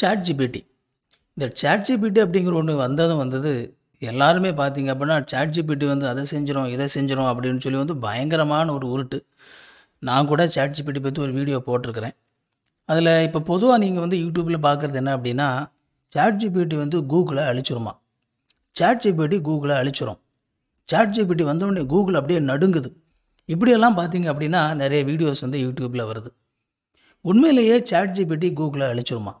chat GPT இந்த chat GPT அப்படிங்கிற ஒன்று வந்ததும் வந்தது எல்லாருமே பார்த்தீங்க அப்படின்னா சேட் ஜிபிடி வந்து அதை செஞ்சிடும் இதை செஞ்சிடும் அப்படின்னு சொல்லி வந்து பயங்கரமான ஒரு உருட்டு நான் கூட சேட் ஜிபிடி பற்றி ஒரு வீடியோ போட்டிருக்கிறேன் அதில் இப்போ பொதுவாக நீங்கள் வந்து யூடியூப்பில் பார்க்குறது என்ன அப்படின்னா சேட் ஜிபிடி வந்து கூகுளை அழிச்சிருமா சேட் ஜிபிடி கூகுளை அழிச்சிரும் சேட் ஜிபிடி வந்தோடனே கூகுள் அப்படியே நடுங்குது இப்படியெல்லாம் பார்த்தீங்க அப்படின்னா நிறைய வீடியோஸ் வந்து யூடியூப்பில் வருது உண்மையிலேயே சேட் ஜிபிடி கூகுளை அழிச்சிருமா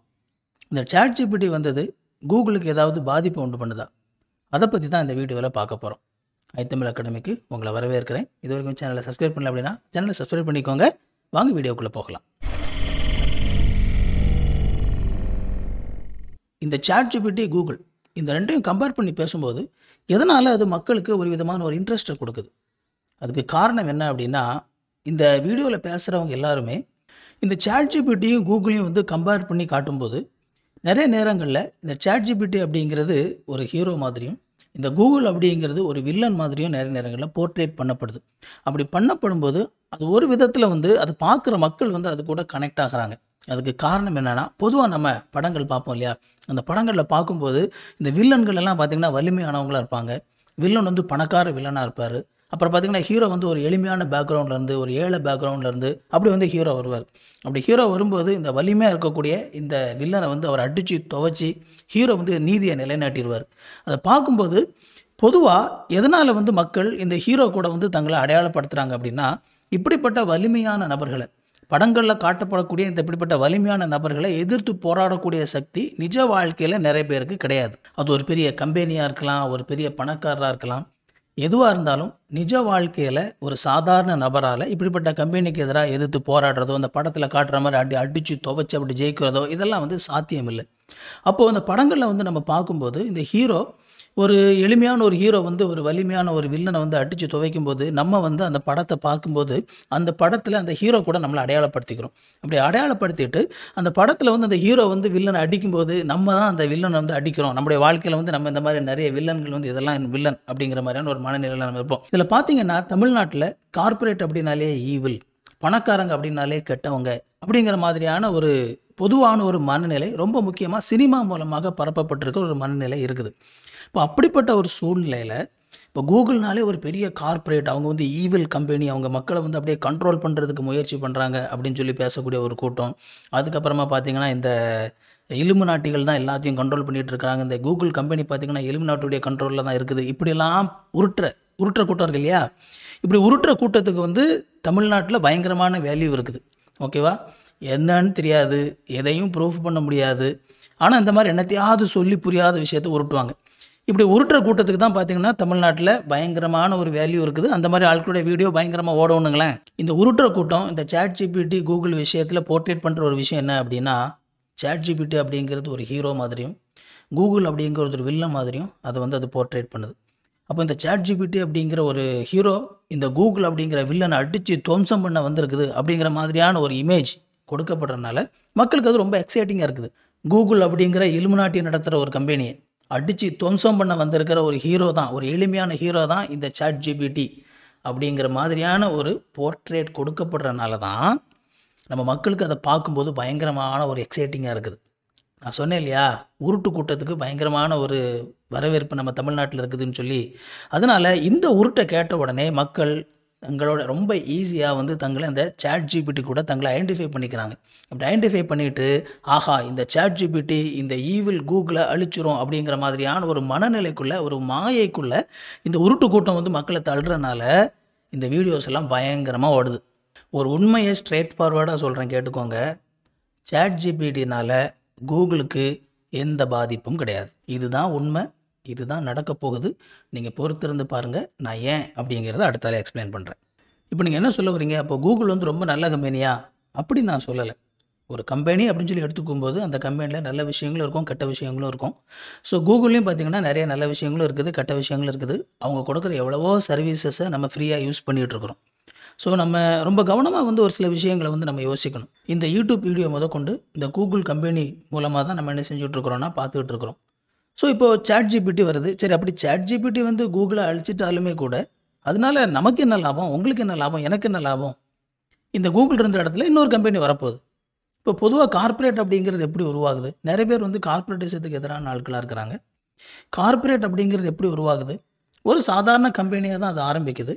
இந்த சேட் ஜிபிடி வந்தது கூகுளுக்கு ஏதாவது பாதிப்பு உண்டு பண்ணுதா அதை பற்றி தான் இந்த வீடியோவில் பார்க்க போகிறோம் ஐத்தமிழ் அகாடமிக்கு உங்களை வரவேற்கிறேன் இது வரைக்கும் சேனலை சப்ஸ்கிரைப் பண்ணல அப்படின்னா சேனலை சப்ஸ்கிரைப் பண்ணிக்கோங்க வாங்க வீடியோக்குள்ளே போகலாம் இந்த சேட் ஜிபிடி கூகுள் இந்த ரெண்டையும் கம்பேர் பண்ணி பேசும்போது எதனால் அது மக்களுக்கு ஒரு விதமான ஒரு இன்ட்ரெஸ்ட்டை கொடுக்குது அதுக்கு காரணம் என்ன அப்படின்னா இந்த வீடியோவில் பேசுகிறவங்க எல்லாருமே இந்த சேட் ஜிபிடியும் கூகுளையும் வந்து கம்பேர் பண்ணி காட்டும்போது நிறைய நேரங்களில் இந்த சேட் ஜிபிடி அப்படிங்கிறது ஒரு ஹீரோ மாதிரியும் இந்த கூகுள் அப்படிங்கிறது ஒரு வில்லன் மாதிரியும் நிறைய நேரங்களில் போர்ட்ரேட் பண்ணப்படுது அப்படி பண்ணப்படும்போது அது ஒரு விதத்தில் வந்து அது பார்க்குற மக்கள் வந்து அது கூட கனெக்ட் ஆகிறாங்க அதுக்கு காரணம் என்னென்னா பொதுவாக நம்ம படங்கள் பார்ப்போம் இல்லையா அந்த படங்களில் பார்க்கும்போது இந்த வில்லன்கள் எல்லாம் பார்த்திங்கன்னா வலிமையானவங்களாக இருப்பாங்க வில்லன் வந்து பணக்கார வில்லனாக இருப்பார் அப்புறம் பார்த்தீங்கன்னா ஹீரோ வந்து ஒரு எளிமையான பேக்ரவுண்ட்லேருந்து ஒரு ஏழை பேக்ரவுண்ட்லேருந்து அப்படி வந்து ஹீரோ வருவார் அப்படி ஹீரோ வரும்போது இந்த வலிமையாக இருக்கக்கூடிய இந்த வில்லனை வந்து அவர் அடித்து துவைச்சி ஹீரோ வந்து நீதியை நிலைநாட்டிடுவார் அதை பார்க்கும்போது பொதுவாக எதனால் வந்து மக்கள் இந்த ஹீரோ கூட வந்து தங்களை அடையாளப்படுத்துகிறாங்க அப்படின்னா இப்படிப்பட்ட வலிமையான நபர்களை படங்களில் காட்டப்படக்கூடிய இந்த இப்படிப்பட்ட வலிமையான நபர்களை எதிர்த்து போராடக்கூடிய சக்தி நிஜ வாழ்க்கையில் நிறைய பேருக்கு கிடையாது அது ஒரு பெரிய கம்பெனியாக இருக்கலாம் ஒரு பெரிய பணக்காரராக இருக்கலாம் எதுவாக இருந்தாலும் நிஜ வாழ்க்கையில் ஒரு சாதாரண நபரால் இப்படிப்பட்ட கம்பெனிக்கு எதிராக எதிர்த்து போராடுறதோ அந்த படத்தில் காட்டுற மாதிரி அடி அடித்து துவைச்சு அப்படி ஜெயிக்கிறதோ இதெல்லாம் வந்து சாத்தியம் இல்லை அப்போது அந்த படங்களில் வந்து நம்ம பார்க்கும்போது இந்த ஹீரோ ஒரு எளிமையான ஒரு ஹீரோ வந்து ஒரு வலிமையான ஒரு வில்லனை வந்து அடித்து துவைக்கும் போது நம்ம வந்து அந்த படத்தை பார்க்கும்போது அந்த படத்தில் அந்த ஹீரோ கூட நம்மளை அடையாளப்படுத்திக்கிறோம் அப்படி அடையாளப்படுத்திட்டு அந்த படத்தில் வந்து அந்த ஹீரோ வந்து வில்லனை அடிக்கும்போது நம்ம தான் அந்த வில்லனை வந்து அடிக்கிறோம் நம்முடைய வாழ்க்கையில் வந்து நம்ம இந்த மாதிரி நிறைய வில்லன்கள் வந்து இதெல்லாம் வில்லன் அப்படிங்கிற மாதிரியான ஒரு மனநிலையில் நம்ம இருப்போம் இதில் பார்த்தீங்கன்னா தமிழ்நாட்டில் கார்பரேட் அப்படின்னாலே ஈவில் பணக்காரங்க அப்படின்னாலே கெட்டவங்க அப்படிங்கிற மாதிரியான ஒரு பொதுவான ஒரு மனநிலை ரொம்ப முக்கியமாக சினிமா மூலமாக பரப்பப்பட்டிருக்க ஒரு மனநிலை இருக்குது இப்போ அப்படிப்பட்ட ஒரு சூழ்நிலையில் இப்போ கூகுள்னாலே ஒரு பெரிய கார்ப்பரேட் அவங்க வந்து ஈவில் கம்பெனி அவங்க மக்களை வந்து அப்படியே கண்ட்ரோல் பண்ணுறதுக்கு முயற்சி பண்ணுறாங்க அப்படின்னு சொல்லி பேசக்கூடிய ஒரு கூட்டம் அதுக்கப்புறமா பார்த்திங்கன்னா இந்த எலும்பு நாட்டிகள் தான் எல்லாத்தையும் கண்ட்ரோல் பண்ணிகிட்டு இருக்காங்க இந்த கூகுள் கம்பெனி பார்த்திங்கன்னா எலும்பு நாட்டுடைய கண்ட்ரோலில் தான் இருக்குது இப்படிலாம் உருட்டுற உருட்டுற கூட்டம் இருக்கு இல்லையா இப்படி உருட்டுற கூட்டத்துக்கு வந்து தமிழ்நாட்டில் பயங்கரமான வேல்யூ இருக்குது ஓகேவா என்னன்னு தெரியாது எதையும் ப்ரூஃப் பண்ண முடியாது ஆனால் இந்த மாதிரி என்னத்தையாவது சொல்லி புரியாத விஷயத்த உருட்டுவாங்க இப்படி உருட்டுற கூட்டத்துக்கு தான் பார்த்தீங்கன்னா தமிழ்நாட்டில் பயங்கரமான ஒரு வேல்யூ இருக்குது அந்த மாதிரி ஆட்களுடைய வீடியோ பயங்கரமாக ஓடணுங்களேன் இந்த உருட்டுற கூட்டம் இந்த சேட் ஜிபிடி கூகுள் விஷயத்தில் போர்ட்ரேட் பண்ணுற ஒரு விஷயம் என்ன அப்படின்னா சேட் ஜிபிடி அப்படிங்கிறது ஒரு ஹீரோ மாதிரியும் கூகுள் அப்படிங்கிறது ஒரு வில்ல மாதிரியும் அதை வந்து அது போர்ட்ரேட் பண்ணுது அப்போ இந்த சேட் ஜிபிடி அப்படிங்கிற ஒரு ஹீரோ இந்த கூகுள் அப்படிங்கிற வில்லனை அடித்து துவம்சம் பண்ண வந்திருக்குது அப்படிங்கிற மாதிரியான ஒரு இமேஜ் கொடுக்கப்படுறதுனால மக்களுக்கு அது ரொம்ப எக்ஸைட்டிங்காக இருக்குது கூகுள் அப்படிங்கிற இலுமினாட்டி நடத்துகிற ஒரு கம்பெனியை அடித்து துவம்சம் பண்ண வந்திருக்கிற ஒரு ஹீரோ தான் ஒரு எளிமையான ஹீரோ தான் இந்த சாட் ஜிபிடி அப்படிங்கிற மாதிரியான ஒரு போர்ட்ரேட் கொடுக்கப்படுறனால தான் நம்ம மக்களுக்கு அதை பார்க்கும்போது பயங்கரமான ஒரு எக்ஸைட்டிங்காக இருக்குது நான் சொன்னேன் இல்லையா உருட்டு கூட்டத்துக்கு பயங்கரமான ஒரு வரவேற்பு நம்ம தமிழ்நாட்டில் இருக்குதுன்னு சொல்லி அதனால் இந்த உருட்டை கேட்ட உடனே மக்கள் தங்களோட ரொம்ப ஈஸியாக வந்து தங்களை அந்த சேட் ஜிபிடி கூட தங்களை ஐடென்டிஃபை பண்ணிக்கிறாங்க அப்படி ஐடென்டிஃபை பண்ணிவிட்டு ஆஹா இந்த சேட் ஜிபிடி இந்த ஈவில் கூகுளை அழிச்சிரும் அப்படிங்கிற மாதிரியான ஒரு மனநிலைக்குள்ளே ஒரு மாயைக்குள்ளே இந்த உருட்டு கூட்டம் வந்து மக்களை தள்ளுறனால இந்த வீடியோஸ் எல்லாம் பயங்கரமாக ஓடுது ஒரு உண்மையை ஸ்ட்ரெயிட் ஃபார்வர்டாக சொல்கிறேன் கேட்டுக்கோங்க சேட் ஜிபிடினால் கூகுளுக்கு எந்த பாதிப்பும் கிடையாது இதுதான் உண்மை இதுதான் நடக்க போகுது நீங்கள் பொறுத்திருந்து பாருங்கள் நான் ஏன் அப்படிங்கிறத அடுத்தாலே எக்ஸ்பிளைன் பண்ணுறேன் இப்போ நீங்கள் என்ன சொல்ல வரீங்க அப்போ கூகுள் வந்து ரொம்ப நல்ல கம்பெனியா அப்படி நான் சொல்லலை ஒரு கம்பெனி அப்படின்னு சொல்லி எடுத்துக்கும்போது அந்த கம்பெனியில் நல்ல விஷயங்களும் இருக்கும் கெட்ட விஷயங்களும் இருக்கும் ஸோ கூகுள்லேயும் பார்த்தீங்கன்னா நிறைய நல்ல விஷயங்களும் இருக்குது கெட்ட விஷயங்களும் இருக்குது அவங்க கொடுக்குற எவ்வளவோ சர்வீசஸை நம்ம ஃப்ரீயாக யூஸ் பண்ணிகிட்ருக்குறோம் ஸோ நம்ம ரொம்ப கவனமாக வந்து ஒரு சில விஷயங்களை வந்து நம்ம யோசிக்கணும் இந்த யூடியூப் வீடியோ முதற்கொண்டு இந்த கூகுள் கம்பெனி மூலமாக தான் நம்ம என்ன செஞ்சுட்ருக்குறோன்னா பார்த்துக்கிட்டு இருக்கிறோம் ஸோ இப்போது சேட் ஜிபிடி வருது சரி அப்படி சேட் ஜிபிடி வந்து கூகுளை அழிச்சிட்டாலுமே கூட அதனால் நமக்கு என்ன லாபம் உங்களுக்கு என்ன லாபம் எனக்கு என்ன லாபம் இந்த கூகுள் இருந்த இடத்துல இன்னொரு கம்பெனி வரப்போகுது இப்போ பொதுவாக கார்ப்பரேட் அப்படிங்கிறது எப்படி உருவாகுது நிறைய பேர் வந்து கார்ப்பரேட்டிசத்துக்கு எதிரான ஆட்களாக இருக்கிறாங்க கார்ப்பரேட் அப்படிங்கிறது எப்படி உருவாகுது ஒரு சாதாரண கம்பெனியாக தான் அது ஆரம்பிக்குது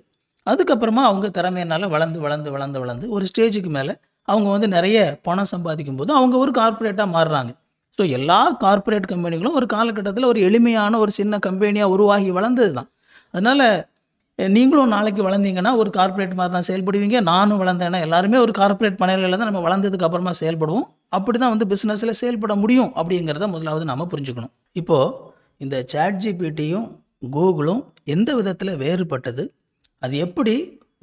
அதுக்கப்புறமா அவங்க திறமையினால் வளர்ந்து வளர்ந்து வளர்ந்து வளர்ந்து ஒரு ஸ்டேஜுக்கு மேலே அவங்க வந்து நிறைய பணம் சம்பாதிக்கும் போது அவங்க ஒரு கார்ப்பரேட்டாக மாறுறாங்க ஸோ எல்லா கார்பரேட் கம்பெனிகளும் ஒரு காலகட்டத்தில் ஒரு எளிமையான ஒரு சின்ன கம்பெனியாக உருவாகி வளர்ந்தது தான் அதனால் நீங்களும் நாளைக்கு வளர்ந்தீங்கன்னா ஒரு கார்ப்பரேட் மாதிரி தான் செயல்படுவீங்க நானும் வளர்ந்தேன்னா எல்லாருமே ஒரு கார்ப்பரேட் பணிகளில் தான் நம்ம வளர்ந்ததுக்கு அப்புறமா செயல்படுவோம் அப்படி தான் வந்து பிஸ்னஸில் செயல்பட முடியும் அப்படிங்கிறத முதலாவது நாம் புரிஞ்சுக்கணும் இப்போது இந்த சேட் ஜிபிடியும் கூகுளும் எந்த விதத்தில் வேறுபட்டது அது எப்படி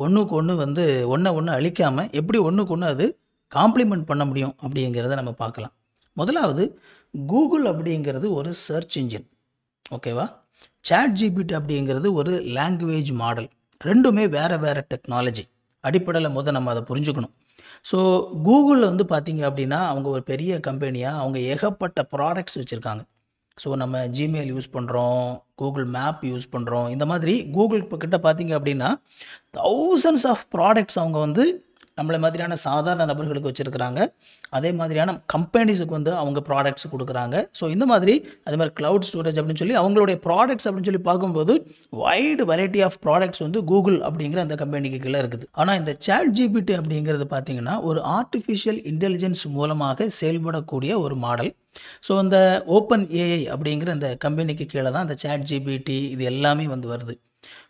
ஒன்றுக்கு ஒன்று வந்து ஒன்றை ஒன்று அழிக்காமல் எப்படி ஒன்றுக்கு ஒன்று அது காம்ப்ளிமெண்ட் பண்ண முடியும் அப்படிங்கிறத நம்ம பார்க்கலாம் முதலாவது கூகுள் அப்படிங்கிறது ஒரு சர்ச் இன்ஜின் ஓகேவா சேட் ஜிபிடி அப்படிங்கிறது ஒரு லாங்குவேஜ் மாடல் ரெண்டுமே வேறு வேறு டெக்னாலஜி அடிப்படையில் முதல் நம்ம அதை புரிஞ்சுக்கணும் ஸோ கூகுளில் வந்து பார்த்தீங்க அப்படின்னா அவங்க ஒரு பெரிய கம்பெனியாக அவங்க ஏகப்பட்ட ப்ராடக்ட்ஸ் வச்சுருக்காங்க ஸோ நம்ம ஜிமெயில் யூஸ் பண்ணுறோம் கூகுள் மேப் யூஸ் பண்ணுறோம் இந்த மாதிரி கூகுள் இப்போ கிட்ட பார்த்தீங்க அப்படின்னா தௌசண்ட்ஸ் ஆஃப் ப்ராடக்ட்ஸ் அவங்க வந்து நம்மளை மாதிரியான சாதாரண நபர்களுக்கு வச்சுருக்கிறாங்க அதே மாதிரியான கம்பெனிஸுக்கு வந்து அவங்க ப்ராடக்ட்ஸ் கொடுக்குறாங்க ஸோ இந்த மாதிரி அது மாதிரி க்ளவுட் ஸ்டோரேஜ் அப்படின்னு சொல்லி அவங்களுடைய ப்ராடக்ட்ஸ் அப்படின்னு சொல்லி பார்க்கும்போது வைடு வெரைட்டி ஆஃப் ப்ராடக்ட்ஸ் வந்து கூகுள் அப்படிங்கிற அந்த கம்பெனிக்கு கீழே இருக்குது ஆனால் இந்த சேட் ஜிபிடி அப்படிங்கிறது பார்த்தீங்கன்னா ஒரு ஆர்டிஃபிஷியல் இன்டெலிஜென்ஸ் மூலமாக செயல்படக்கூடிய ஒரு மாடல் ஸோ இந்த ஓப்பன் ஏஐ அப்படிங்கிற அந்த கம்பெனிக்கு கீழே தான் அந்த சேட் ஜிபிடி இது எல்லாமே வந்து வருது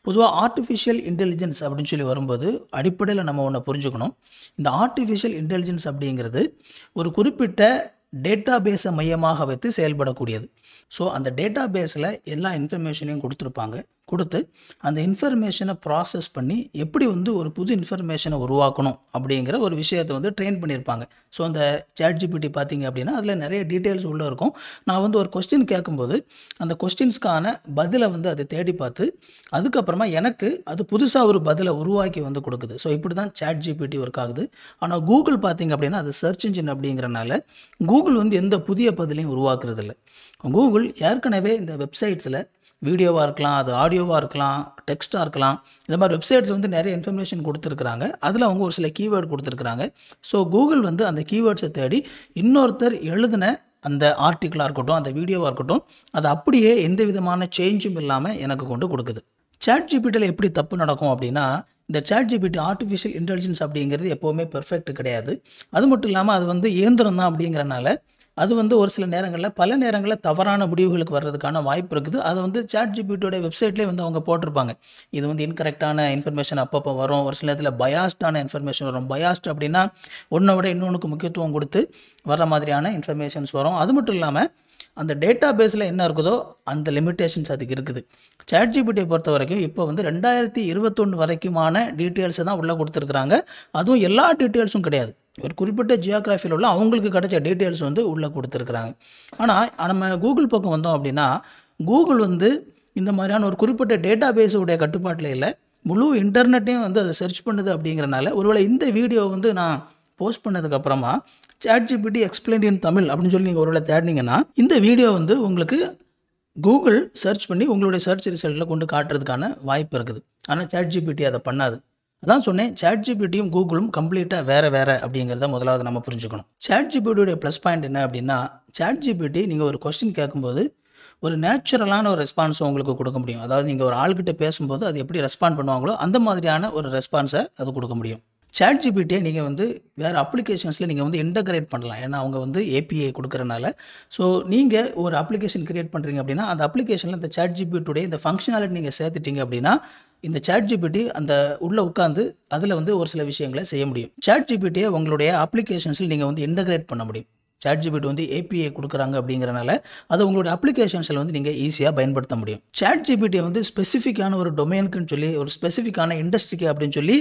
பொதுவாக ஆர்டிஃபிஷியல் இன்டெலிஜென்ஸ் அப்படின்னு சொல்லி வரும்போது அடிப்படையில் நம்ம ஒன்று புரிஞ்சுக்கணும் இந்த ஆர்டிஃபிஷியல் இன்டெலிஜென்ஸ் அப்படிங்கிறது ஒரு குறிப்பிட்ட டேட்டா பேஸை மையமாக வைத்து செயல்படக்கூடியது ஸோ அந்த டேட்டா பேஸில் எல்லா இன்ஃபர்மேஷனையும் கொடுத்துருப்பாங்க கொடுத்து அந்த இன்ஃபர்மேஷனை ப்ராசஸ் பண்ணி எப்படி வந்து ஒரு புது இன்ஃபர்மேஷனை உருவாக்கணும் அப்படிங்கிற ஒரு விஷயத்தை வந்து ட்ரெயின் பண்ணியிருப்பாங்க ஸோ அந்த சேட் ஜிபிடி பார்த்தீங்க அப்படின்னா அதில் நிறைய டீட்டெயில்ஸ் உள்ளே இருக்கும் நான் வந்து ஒரு கொஸ்டின் கேட்கும்போது அந்த கொஸ்டின்ஸ்க்கான பதிலை வந்து அதை தேடி பார்த்து அதுக்கப்புறமா எனக்கு அது புதுசாக ஒரு பதிலை உருவாக்கி வந்து கொடுக்குது ஸோ இப்படி தான் சேட் ஜிபிடி ஒர்க் ஆகுது ஆனால் கூகுள் பார்த்தீங்க அப்படின்னா அது சர்ச் இன்ஜின் அப்படிங்கிறனால கூகுள் வந்து எந்த புதிய பதிலையும் உருவாக்குறதில்ல கூகுள் ஏற்கனவே இந்த வெப்சைட்ஸில் வீடியோவாக இருக்கலாம் அது ஆடியோவாக இருக்கலாம் டெக்ஸ்ட்டாக இருக்கலாம் இந்த மாதிரி வெப்சைட்ஸ் வந்து நிறைய இன்ஃபர்மேஷன் கொடுத்துருக்குறாங்க அதில் அவங்க ஒரு சில கீவேர்டு கொடுத்துருக்குறாங்க ஸோ கூகுள் வந்து அந்த கீவேர்ட்ஸை தேடி இன்னொருத்தர் எழுதின அந்த ஆர்டிக்கிளாக இருக்கட்டும் அந்த வீடியோவாக இருக்கட்டும் அது அப்படியே எந்த விதமான சேஞ்சும் இல்லாமல் எனக்கு கொண்டு கொடுக்குது சேட் ஜிபிட்டியில் எப்படி தப்பு நடக்கும் அப்படின்னா இந்த சேட் ஜிபிடி ஆர்டிஃபிஷியல் இன்டெலிஜென்ஸ் அப்படிங்கிறது எப்போவுமே பெர்ஃபெக்ட் கிடையாது அது மட்டும் இல்லாமல் அது வந்து இயந்திரம் தான் அப்படிங்கிறனால அது வந்து ஒரு சில நேரங்களில் பல நேரங்களில் தவறான முடிவுகளுக்கு வர்றதுக்கான வாய்ப்பு இருக்குது அதை வந்து சாட் ஜிபிடியோட வெப்சைட்லேயே வந்து அவங்க போட்டிருப்பாங்க இது வந்து இன்கரெக்டான இன்ஃபர்மேஷன் அப்பப்போ வரும் ஒரு சில நேரத்தில் பயாஸ்டான இன்ஃபர்மேஷன் வரும் பயாஸ்ட் அப்படின்னா ஒன்றை விட இன்னொன்றுக்கு முக்கியத்துவம் கொடுத்து வர்ற மாதிரியான இன்ஃபர்மேஷன்ஸ் வரும் அது மட்டும் இல்லாமல் அந்த டேட்டா பேஸில் என்ன இருக்குதோ அந்த லிமிட்டேஷன்ஸ் அதுக்கு இருக்குது சேட் ஜிபிட்டியை பொறுத்த வரைக்கும் இப்போ வந்து ரெண்டாயிரத்தி இருபத்தொன்று வரைக்குமான டீட்டெயில்ஸை தான் உள்ளே கொடுத்துருக்குறாங்க அதுவும் எல்லா டீட்டெயில்ஸும் கிடையாது ஒரு குறிப்பிட்ட ஜியோகிராஃபியில் உள்ள அவங்களுக்கு கிடைச்ச டீட்டெயில்ஸ் வந்து உள்ளே கொடுத்துருக்குறாங்க ஆனால் நம்ம கூகுள் பக்கம் வந்தோம் அப்படின்னா கூகுள் வந்து இந்த மாதிரியான ஒரு குறிப்பிட்ட டேட்டா பேஸுடைய கட்டுப்பாட்டில் இல்லை முழு இன்டர்நெட்டையும் வந்து அதை சர்ச் பண்ணுது அப்படிங்கிறனால ஒருவேளை இந்த வீடியோ வந்து நான் போஸ்ட் பண்ணதுக்கப்புறமா chat GPT explain in Tamil அப்படின்னு சொல்லி நீங்கள் ஒருவேளை தேடினீங்கன்னா இந்த வீடியோ வந்து உங்களுக்கு கூகுள் சர்ச் பண்ணி உங்களுடைய சர்ச் ரிசல்ட்டில் கொண்டு காட்டுறதுக்கான வாய்ப்பு இருக்குது ஆனால் சாட் ஜிபிடி அதை பண்ணாது அதான் சொன்னேன் சாட் ஜிபிடியும் கூகுளும் கம்ப்ளீட்டாக வேறு வேறு அப்படிங்கிறத முதலாவது நம்ம புரிஞ்சுக்கணும் சாட் ஜிபிடியோடைய ப்ளஸ் பாயிண்ட் என்ன அப்படின்னா சாட் ஜிபிடி நீங்கள் ஒரு கொஸ்டின் கேட்கும்போது ஒரு நேச்சுரலான ஒரு ரெஸ்பான்ஸும் உங்களுக்கு கொடுக்க முடியும் அதாவது நீங்கள் ஒரு ஆள்கிட்ட பேசும்போது அது எப்படி ரெஸ்பாண்ட் பண்ணுவாங்களோ அந்த மாதிரியான ஒரு ரெஸ்பான்ஸை அது கொடுக்க முடியும் சேட் ஜிபிடியை நீங்கள் வந்து வேறு அப்ளிகேஷன்ஸில் நீங்கள் வந்து இன்டகிரேட் பண்ணலாம் ஏன்னா அவங்க வந்து ஏபிஐ கொடுக்குறனால ஸோ நீங்கள் ஒரு அப்ளிகேஷன் கிரியேட் பண்ணுறீங்க அப்படின்னா அந்த அப்ளிகேஷனில் இந்த சேட் ஜிபிடியுடைய இந்த ஃபங்க்ஷனாலிட்டி நீங்கள் சேர்த்துட்டீங்க அப்படின்னா இந்த சேட் ஜிபிடி அந்த உள்ளே உட்காந்து அதில் வந்து ஒரு சில விஷயங்களை செய்ய முடியும் சேட் ஜிபிடியை உங்களுடைய அப்ளிகேஷன்ஸில் நீங்கள் வந்து இன்டகிரேட் பண்ண முடியும் சேட் ஜிபிடி வந்து ஏபிஐ கொடுக்குறாங்க அப்படிங்கிறனால அதை உங்களுடைய அப்ளிகேஷன்ஸில் வந்து நீங்கள் ஈஸியாக பயன்படுத்த முடியும் சேட் ஜிபிட்டியை வந்து ஸ்பெசிஃபிக்கான ஒரு டொமைனுக்குன்னு சொல்லி ஒரு ஸ்பெசிஃபிக்கான இண்டஸ்ட்ரிக்கு அப்படின்னு சொல்லி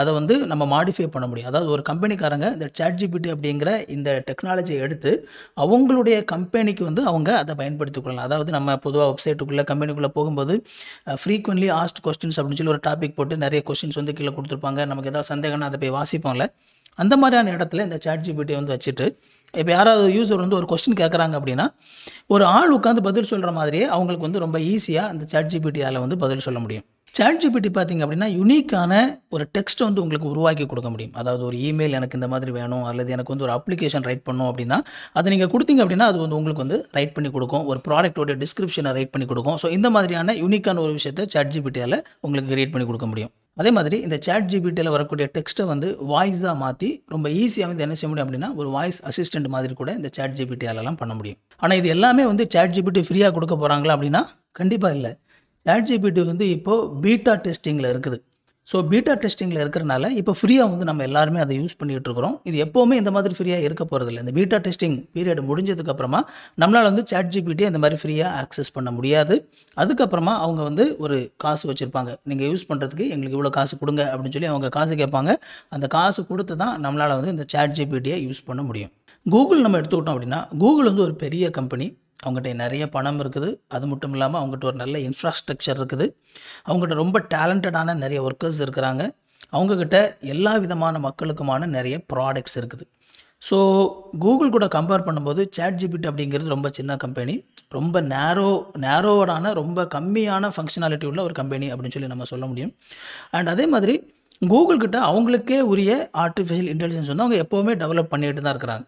அதை வந்து நம்ம மாடிஃபை பண்ண முடியும் அதாவது ஒரு கம்பெனிக்காரங்க இந்த சேட் ஜிபிடி அப்படிங்கிற இந்த டெக்னாலஜியை எடுத்து அவங்களுடைய கம்பெனிக்கு வந்து அவங்க அதை பயன்படுத்தி கொள்ளலாம் அதாவது நம்ம பொதுவாக வெப்சைட்டுக்குள்ளே கம்பெனிக்குள்ளே போகும்போது ஃப்ரீக்வென்ட்லி ஆஸ்ட் கொஸ்டின்ஸ் அப்படின்னு சொல்லி ஒரு டாபிக் போட்டு நிறைய கொஸ்டின்ஸ் வந்து கீழே கொடுத்துருப்பாங்க நமக்கு ஏதாவது சந்தேகம்னா அதை போய் வாசிப்போம்ல அந்த மாதிரியான இடத்துல இந்த சேட் ஜிபிட்டியை வந்து வச்சுட்டு இப்போ யாராவது யூஸர் வந்து ஒரு கொஸ்டின் கேட்குறாங்க அப்படின்னா ஒரு ஆள் உட்காந்து பதில் சொல்கிற மாதிரியே அவங்களுக்கு வந்து ரொம்ப ஈஸியாக அந்த சேட் ஜிபிடியால் வந்து பதில் சொல்ல முடியும் சாட் ஜிபிடி பார்த்திங்க அப்படின்னா யூனிக்கான ஒரு டெக்ஸ்ட் வந்து உங்களுக்கு உருவாக்கி கொடுக்க முடியும் அதாவது ஒரு இமெயில் எனக்கு இந்த மாதிரி வேணும் அல்லது எனக்கு வந்து ஒரு அப்ளிகேஷன் ரைட் பண்ணும் அப்படின்னா அதை நீங்கள் கொடுத்தீங்க அப்படின்னா அது வந்து உங்களுக்கு வந்து ரைட் பண்ணி கொடுக்கும் ஒரு ப்ராடக்ட்டோட டிஸ்கிரிப்ஷனை ரைட் பண்ணி கொடுக்கும் ஸோ இந்த மாதிரியான யூனிக்கான ஒரு விஷயத்தை சாட் ஜிபிடியால் உங்களுக்கு கிரியேட் பண்ணி கொடுக்க முடியும் அதே மாதிரி இந்த சாட் ஜிபிடியில் வரக்கூடிய டெக்ஸ்ட்டை வந்து வாய்ஸாக மாற்றி ரொம்ப ஈஸியாக வந்து என்ன செய்ய முடியும் அப்படின்னா ஒரு வாய்ஸ் அசிஸ்டண்ட் மாதிரி கூட இந்த சாட் ஜிபிட்டியாலலாம் பண்ண முடியும் ஆனால் இது எல்லாமே வந்து சாட் ஜிபிடி ஃப்ரீயாக கொடுக்க போகிறாங்களா அப்படின்னா கண்டிப்பாக இல்லை சேட் ஜிபிடி வந்து இப்போது பீட்டா டெஸ்டிங்கில் இருக்குது ஸோ பீட்டா டெஸ்டிங்கில் இருக்கிறனால இப்போ ஃப்ரீயாக வந்து நம்ம எல்லாருமே அதை யூஸ் பண்ணிகிட்டு இருக்கிறோம் இது எப்போவுமே இந்த மாதிரி ஃப்ரீயாக இருக்க போகிறதில்ல இந்த பீட்டா டெஸ்டிங் பீரியட் முடிஞ்சதுக்கப்புறமா நம்மளால் வந்து சேட் ஜிபிடி இந்த மாதிரி ஃப்ரீயாக ஆக்சஸ் பண்ண முடியாது அதுக்கப்புறமா அவங்க வந்து ஒரு காசு வச்சுருப்பாங்க நீங்கள் யூஸ் பண்ணுறதுக்கு எங்களுக்கு இவ்வளோ காசு கொடுங்க அப்படின்னு சொல்லி அவங்க காசு கேட்பாங்க அந்த காசு கொடுத்து தான் நம்மளால் வந்து இந்த சேட் ஜிபிடியை யூஸ் பண்ண முடியும் கூகுள் நம்ம எடுத்துக்கிட்டோம் அப்படின்னா கூகுள் வந்து ஒரு பெரிய கம்பெனி அவங்ககிட்ட நிறைய பணம் இருக்குது அது மட்டும் இல்லாமல் அவங்ககிட்ட ஒரு நல்ல இன்ஃப்ராஸ்ட்ரக்சர் இருக்குது அவங்ககிட்ட ரொம்ப டேலண்டடான நிறைய ஒர்க்கர்ஸ் இருக்கிறாங்க அவங்கக்கிட்ட எல்லா விதமான மக்களுக்குமான நிறைய ப்ராடக்ட்ஸ் இருக்குது ஸோ கூகுள் கூட கம்பேர் பண்ணும்போது சேட் ஜிபிட் அப்படிங்கிறது ரொம்ப சின்ன கம்பெனி ரொம்ப நேரோ நேரோவான ரொம்ப கம்மியான ஃபங்க்ஷனாலிட்டி உள்ள ஒரு கம்பெனி அப்படின்னு சொல்லி நம்ம சொல்ல முடியும் அண்ட் அதே மாதிரி கூகுள்கிட்ட அவங்களுக்கே உரிய ஆர்டிஃபிஷியல் இன்டெலிஜென்ஸ் வந்து அவங்க எப்போவுமே டெவலப் பண்ணிகிட்டு தான் இருக்கிறாங்க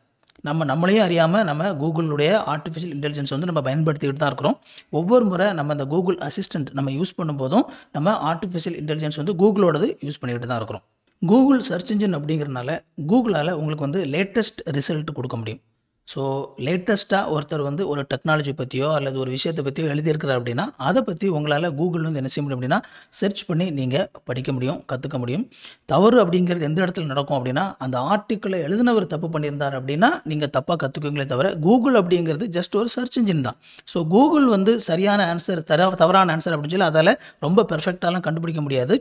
நம்ம நம்மளையும் அறியாமல் நம்ம கூகுளுடைய ஆர்டிஃபிஷியல் இன்டெலிஜென்ஸ் வந்து நம்ம பயன்படுத்திக்கிட்டு தான் இருக்கிறோம் ஒவ்வொரு முறை நம்ம அந்த கூகுள் அசிஸ்டண்ட் நம்ம யூஸ் பண்ணும்போதும் நம்ம ஆர்டிஃபிஷியல் இன்டெலிஜென்ஸ் வந்து கூகுளோடது யூஸ் பண்ணிக்கிட்டு தான் இருக்கிறோம் கூகுள் சர்ச் இன்ஜின் அப்படிங்கிறனால கூகுளால் உங்களுக்கு வந்து லேட்டஸ்ட் ரிசல்ட் கொடுக்க முடியும் ஸோ லேட்டஸ்ட்டாக ஒருத்தர் வந்து ஒரு டெக்னாலஜி பற்றியோ அல்லது ஒரு விஷயத்தை பற்றியோ எழுதியிருக்கிறார் அப்படின்னா அதை பற்றி உங்களால் கூகுள் வந்து என்ன செய்ய முடியும் அப்படின்னா சர்ச் பண்ணி நீங்கள் படிக்க முடியும் கற்றுக்க முடியும் தவறு அப்படிங்கிறது எந்த இடத்துல நடக்கும் அப்படின்னா அந்த ஆர்டிக்கிளை எழுதினவர் தப்பு பண்ணியிருந்தார் அப்படின்னா நீங்கள் தப்பாக கற்றுக்குங்களே தவிர கூகுள் அப்படிங்கிறது ஜஸ்ட் ஒரு சர்ச் இன்ஜின் தான் ஸோ கூகுள் வந்து சரியான ஆன்சர் தர தவறான ஆன்சர் அப்படின்னு சொல்லி அதால் ரொம்ப பெர்ஃபெக்டாலாம் கண்டுபிடிக்க முடியாது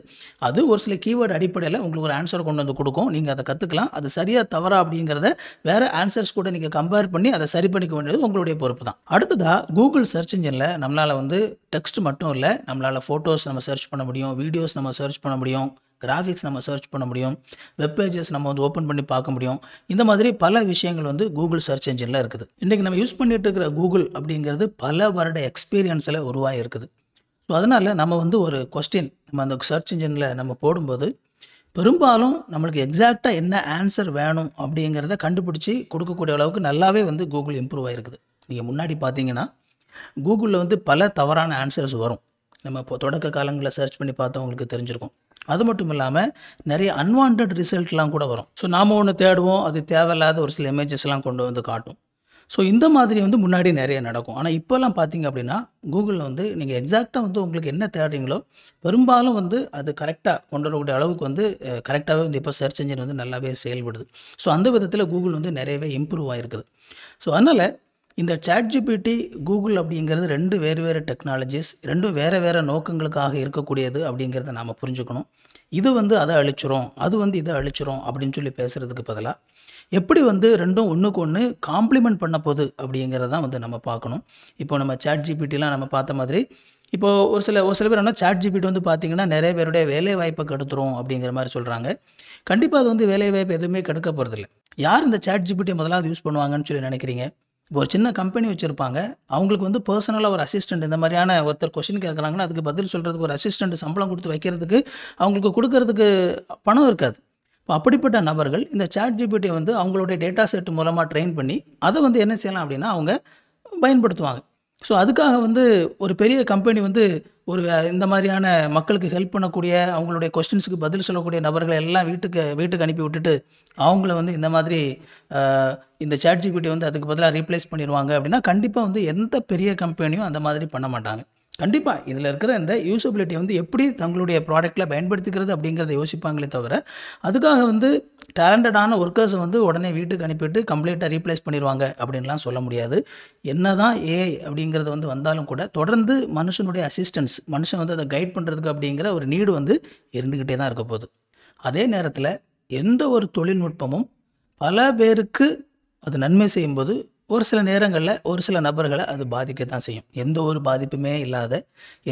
அது ஒரு சில கீவேர்டு அடிப்படையில் உங்களுக்கு ஒரு ஆன்சர் கொண்டு வந்து கொடுக்கும் நீங்கள் அதை கற்றுக்கலாம் அது சரியாக தவறா அப்படிங்கிறத வேறு ஆன்சர்ஸ் கூட நீங்கள் கம்பேர் கம்பேர் பண்ணி அதை சரி பண்ணிக்க வேண்டியது உங்களுடைய பொறுப்பு தான் அடுத்ததாக கூகுள் சர்ச் இன்ஜினில் நம்மளால் வந்து டெக்ஸ்ட் மட்டும் இல்லை நம்மளால் ஃபோட்டோஸ் நம்ம சர்ச் பண்ண முடியும் வீடியோஸ் நம்ம சர்ச் பண்ண முடியும் கிராஃபிக்ஸ் நம்ம சர்ச் பண்ண முடியும் வெப் பேஜஸ் நம்ம வந்து ஓப்பன் பண்ணி பார்க்க முடியும் இந்த மாதிரி பல விஷயங்கள் வந்து கூகுள் சர்ச் என்ஜினில் இருக்குது இன்றைக்கி நம்ம யூஸ் பண்ணிட்டு இருக்கிற கூகுள் அப்படிங்கிறது பல வருட எக்ஸ்பீரியன்ஸில் உருவாகி இருக்குது ஸோ அதனால் நம்ம வந்து ஒரு கொஸ்டின் நம்ம அந்த சர்ச் இன்ஜினில் நம்ம போடும்போது பெரும்பாலும் நம்மளுக்கு எக்ஸாக்டாக என்ன ஆன்சர் வேணும் அப்படிங்கிறத கண்டுபிடிச்சி கொடுக்கக்கூடிய அளவுக்கு நல்லாவே வந்து கூகுள் இம்ப்ரூவ் ஆகிருக்குது நீங்கள் முன்னாடி பார்த்தீங்கன்னா கூகுளில் வந்து பல தவறான ஆன்சர்ஸ் வரும் நம்ம இப்போ தொடக்க காலங்களில் சர்ச் பண்ணி பார்த்தவங்களுக்கு தெரிஞ்சிருக்கும் அது மட்டும் இல்லாமல் நிறைய அன்வான்ட் ரிசல்ட்லாம் கூட வரும் ஸோ நாம் ஒன்று தேடுவோம் அது தேவையில்லாத ஒரு சில இமேஜஸ்லாம் கொண்டு வந்து காட்டும் ஸோ இந்த மாதிரி வந்து முன்னாடி நிறைய நடக்கும் ஆனால் இப்போல்லாம் பார்த்தீங்க அப்படின்னா கூகுளில் வந்து நீங்கள் எக்ஸாக்டாக வந்து உங்களுக்கு என்ன தேடுறீங்களோ பெரும்பாலும் வந்து அது கரெக்டாக கொண்டு வரக்கூடிய அளவுக்கு வந்து கரெக்டாகவே வந்து இப்போ சர்ச் இன்ஜின் வந்து நல்லாவே செயல்படுது ஸோ அந்த விதத்தில் கூகுள் வந்து நிறையவே இம்ப்ரூவ் ஆகிருக்குது ஸோ அதனால் இந்த சாட் ஜிபிடி கூகுள் அப்படிங்கிறது ரெண்டு வேறு வேறு டெக்னாலஜிஸ் ரெண்டும் வேறு வேறு நோக்கங்களுக்காக இருக்கக்கூடியது அப்படிங்கிறத நாம் புரிஞ்சுக்கணும் இது வந்து அதை அழிச்சிரும் அது வந்து இதை அழிச்சிரும் அப்படின்னு சொல்லி பேசுகிறதுக்கு பதிலாக எப்படி வந்து ரெண்டும் ஒன்றுக்கு ஒன்று காம்ப்ளிமெண்ட் பண்ண போகுது அப்படிங்கிறதான் வந்து நம்ம பார்க்கணும் இப்போ நம்ம சேட் ஜிபிடிலாம் நம்ம பார்த்த மாதிரி இப்போது ஒரு சில ஒரு சில பேர் என்ன சாட் ஜிபிடி வந்து பார்த்திங்கன்னா நிறைய பேருடைய வேலை வாய்ப்பை கெடுத்துரும் அப்படிங்கிற மாதிரி சொல்கிறாங்க கண்டிப்பாக அது வந்து வேலை வாய்ப்பு எதுவுமே கெடுக்க போகிறதில்ல யார் இந்த சாட் ஜிபிடி முதலாவது யூஸ் பண்ணுவாங்கன்னு சொல்லி நினைக்கிறீங்க இப்போ ஒரு சின்ன கம்பெனி வச்சுருப்பாங்க அவங்களுக்கு வந்து பர்சனலாக ஒரு அசிஸ்டண்ட் இந்த மாதிரியான ஒருத்தர் கொஷின் கேட்குறாங்கன்னா அதுக்கு பதில் சொல்கிறதுக்கு ஒரு அசிஸ்டண்ட் சம்பளம் கொடுத்து வைக்கிறதுக்கு அவங்களுக்கு கொடுக்கறதுக்கு பணம் இருக்காது இப்போ அப்படிப்பட்ட நபர்கள் இந்த சாட் ஜிபிடியை வந்து அவங்களுடைய டேட்டா செட் மூலமாக ட்ரெயின் பண்ணி அதை வந்து என்ன செய்யலாம் அப்படின்னா அவங்க பயன்படுத்துவாங்க ஸோ அதுக்காக வந்து ஒரு பெரிய கம்பெனி வந்து ஒரு இந்த மாதிரியான மக்களுக்கு ஹெல்ப் பண்ணக்கூடிய அவங்களுடைய கொஸ்டின்ஸுக்கு பதில் சொல்லக்கூடிய நபர்களை எல்லாம் வீட்டுக்கு வீட்டுக்கு அனுப்பி விட்டுட்டு அவங்கள வந்து இந்த மாதிரி இந்த சேட் வந்து அதுக்கு பதிலாக ரீப்ளேஸ் பண்ணிடுவாங்க அப்படின்னா கண்டிப்பாக வந்து எந்த பெரிய கம்பெனியும் அந்த மாதிரி பண்ண மாட்டாங்க கண்டிப்பாக இதில் இருக்கிற இந்த யூசபிலிட்டி வந்து எப்படி தங்களுடைய ப்ராடக்ட்டில் பயன்படுத்திக்கிறது அப்படிங்கிறத யோசிப்பாங்களே தவிர அதுக்காக வந்து டேலண்டடான ஒர்க்கர்ஸை வந்து உடனே வீட்டுக்கு அனுப்பிட்டு கம்ப்ளீட்டாக ரீப்ளேஸ் பண்ணிடுவாங்க அப்படின்லாம் சொல்ல முடியாது என்ன தான் ஏஐ அப்படிங்கிறது வந்து வந்தாலும் கூட தொடர்ந்து மனுஷனுடைய அசிஸ்டன்ஸ் மனுஷன் வந்து அதை கைட் பண்ணுறதுக்கு அப்படிங்கிற ஒரு நீடு வந்து இருந்துக்கிட்டே தான் இருக்க போகுது அதே நேரத்தில் எந்த ஒரு தொழில்நுட்பமும் பல பேருக்கு அது நன்மை செய்யும்போது ஒரு சில நேரங்களில் ஒரு சில நபர்களை அது பாதிக்க தான் செய்யும் எந்த ஒரு பாதிப்புமே இல்லாத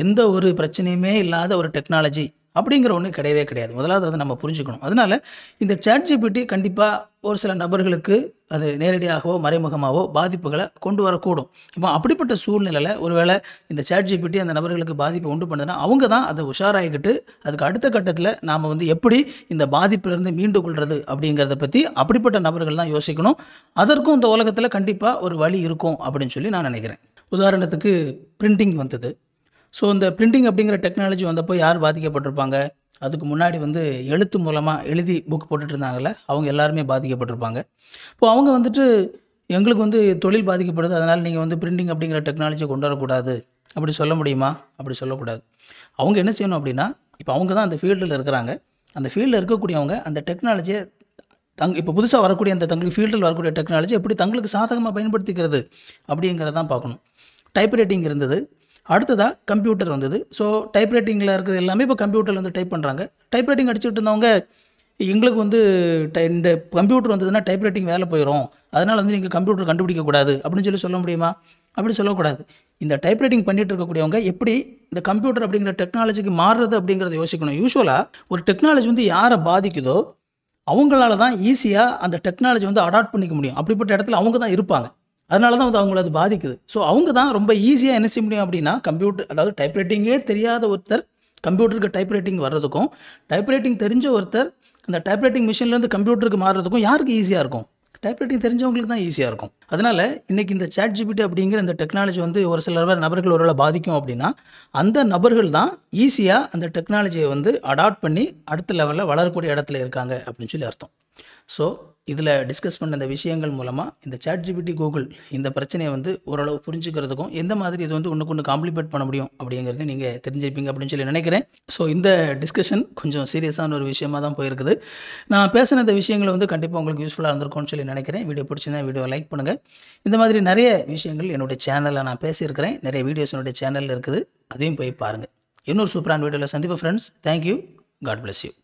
எந்த ஒரு பிரச்சனையுமே இல்லாத ஒரு டெக்னாலஜி அப்படிங்கிற ஒன்று கிடையவே கிடையாது முதலாவது அதை நம்ம புரிஞ்சுக்கணும் அதனால் இந்த சேட் ஜிபிடி கண்டிப்பாக ஒரு சில நபர்களுக்கு அது நேரடியாகவோ மறைமுகமாகவோ பாதிப்புகளை கொண்டு வரக்கூடும் இப்போ அப்படிப்பட்ட சூழ்நிலையில் ஒருவேளை இந்த சேட் ஜிபிடி அந்த நபர்களுக்கு பாதிப்பை உண்டு பண்ணுதுன்னா அவங்க தான் அதை உஷாராகிக்கிட்டு அதுக்கு அடுத்த கட்டத்தில் நாம் வந்து எப்படி இந்த பாதிப்பிலிருந்து மீண்டு கொள்வது அப்படிங்கிறத பற்றி அப்படிப்பட்ட நபர்கள் தான் யோசிக்கணும் அதற்கும் இந்த உலகத்தில் கண்டிப்பாக ஒரு வழி இருக்கும் அப்படின்னு சொல்லி நான் நினைக்கிறேன் உதாரணத்துக்கு பிரிண்டிங் வந்தது ஸோ இந்த பிரிண்டிங் அப்படிங்கிற டெக்னாலஜி வந்தப்போ யார் பாதிக்கப்பட்டிருப்பாங்க அதுக்கு முன்னாடி வந்து எழுத்து மூலமாக எழுதி புக் போட்டுட்டு இருந்தாங்கல்ல அவங்க எல்லாருமே பாதிக்கப்பட்டிருப்பாங்க இப்போது அவங்க வந்துட்டு எங்களுக்கு வந்து தொழில் பாதிக்கப்படுது அதனால் நீங்கள் வந்து பிரிண்டிங் அப்படிங்கிற டெக்னாலஜியை கொண்டு வரக்கூடாது அப்படி சொல்ல முடியுமா அப்படி சொல்லக்கூடாது அவங்க என்ன செய்யணும் அப்படின்னா இப்போ அவங்க தான் அந்த ஃபீல்டில் இருக்கிறாங்க அந்த ஃபீல்டில் இருக்கக்கூடியவங்க அந்த டெக்னாலஜியை தங் இப்போ புதுசாக வரக்கூடிய அந்த தங்களுக்கு ஃபீல்டில் வரக்கூடிய டெக்னாலஜி எப்படி தங்களுக்கு சாதகமாக பயன்படுத்திக்கிறது அப்படிங்கிறதான் பார்க்கணும் டைப் ரைட்டிங் இருந்தது அடுத்ததாக கம்ப்யூட்டர் வந்தது ஸோ டைப்ரைட்டிங்கில் இருக்கிறது எல்லாமே இப்போ கம்ப்யூட்டரில் வந்து டைப் பண்ணுறாங்க டைப்ரைட்டிங் அடிச்சுட்டு இருந்தவங்க எங்களுக்கு வந்து இந்த கம்ப்யூட்டர் வந்ததுன்னா டைப்ரைட்டிங் வேலை போயிடும் அதனால் வந்து நீங்கள் கம்ப்யூட்டர் கண்டுபிடிக்கக்கூடாது அப்படின்னு சொல்லி சொல்ல முடியுமா அப்படி சொல்லக்கூடாது இந்த டைப்ரைட்டிங் பண்ணிட்டு இருக்கக்கூடியவங்க எப்படி இந்த கம்ப்யூட்டர் அப்படிங்கிற டெக்னாலஜிக்கு மாறுறது அப்படிங்கிறத யோசிக்கணும் யூஸ்வலாக ஒரு டெக்னாலஜி வந்து யாரை பாதிக்குதோ அவங்களால தான் ஈஸியாக அந்த டெக்னாலஜி வந்து அடாப்ட் பண்ணிக்க முடியும் அப்படிப்பட்ட இடத்துல அவங்க தான் இருப்பாங்க அதனால தான் வந்து அவங்கள அது பாதிக்குது ஸோ அவங்க தான் ரொம்ப ஈஸியாக என்ன செய்ய முடியும் அப்படின்னா கம்ப்யூட்டர் அதாவது டைப்ரைட்டிங்கே தெரியாத ஒருத்தர் கம்ப்யூட்டருக்கு டைப்ரைட்டிங் வர்றதுக்கும் டைப்ரைட்டிங் தெரிஞ்ச ஒருத்தர் அந்த டைப்ரைட்டிங் மிஷின்லேருந்து கம்ப்யூட்டருக்கு மாறுறதுக்கும் யாருக்கு ஈஸியாக இருக்கும் டைப்ரைட்டிங் தெரிஞ்சவங்களுக்கு தான் ஈஸியாக இருக்கும் அதனால் இன்றைக்கி இந்த சேட் ஜிபிடி அப்படிங்கிற இந்த டெக்னாலஜி வந்து ஒரு சில நபர்கள் ஒருவேளை பாதிக்கும் அப்படின்னா அந்த நபர்கள் தான் ஈஸியாக அந்த டெக்னாலஜியை வந்து அடாப்ட் பண்ணி அடுத்த லெவலில் வளரக்கூடிய இடத்துல இருக்காங்க அப்படின்னு சொல்லி அர்த்தம் ஸோ இதில் டிஸ்கஸ் பண்ண இந்த விஷயங்கள் மூலமாக இந்த சேட் ஜிபிடி கூகுள் இந்த பிரச்சனையை வந்து ஓரளவு புரிஞ்சுக்கிறதுக்கும் எந்த மாதிரி இது வந்து ஒன்றுக்கு ஒன்று காம்ப்ளிமெண்ட் பண்ண முடியும் அப்படிங்கிறது நீங்கள் தெரிஞ்சிருப்பீங்க அப்படின்னு சொல்லி நினைக்கிறேன் ஸோ இந்த டிஸ்கஷன் கொஞ்சம் சீரியஸான ஒரு விஷயமாக தான் போயிருக்குது நான் பேசின இந்த விஷயங்கள் வந்து கண்டிப்பாக உங்களுக்கு யூஸ்ஃபுல்லாக இருந்திருக்கும்னு சொல்லி நினைக்கிறேன் வீடியோ பிடிச்சிருந்தா வீடியோ லைக் பண்ணுங்கள் இந்த மாதிரி நிறைய விஷயங்கள் என்னுடைய சேனலில் நான் பேசியிருக்கிறேன் நிறைய வீடியோஸ் என்னுடைய சேனலில் இருக்குது அதையும் போய் பாருங்கள் இன்னொரு சூப்பரான வீடியோவில் சந்திப்பேன் friends thank you God bless you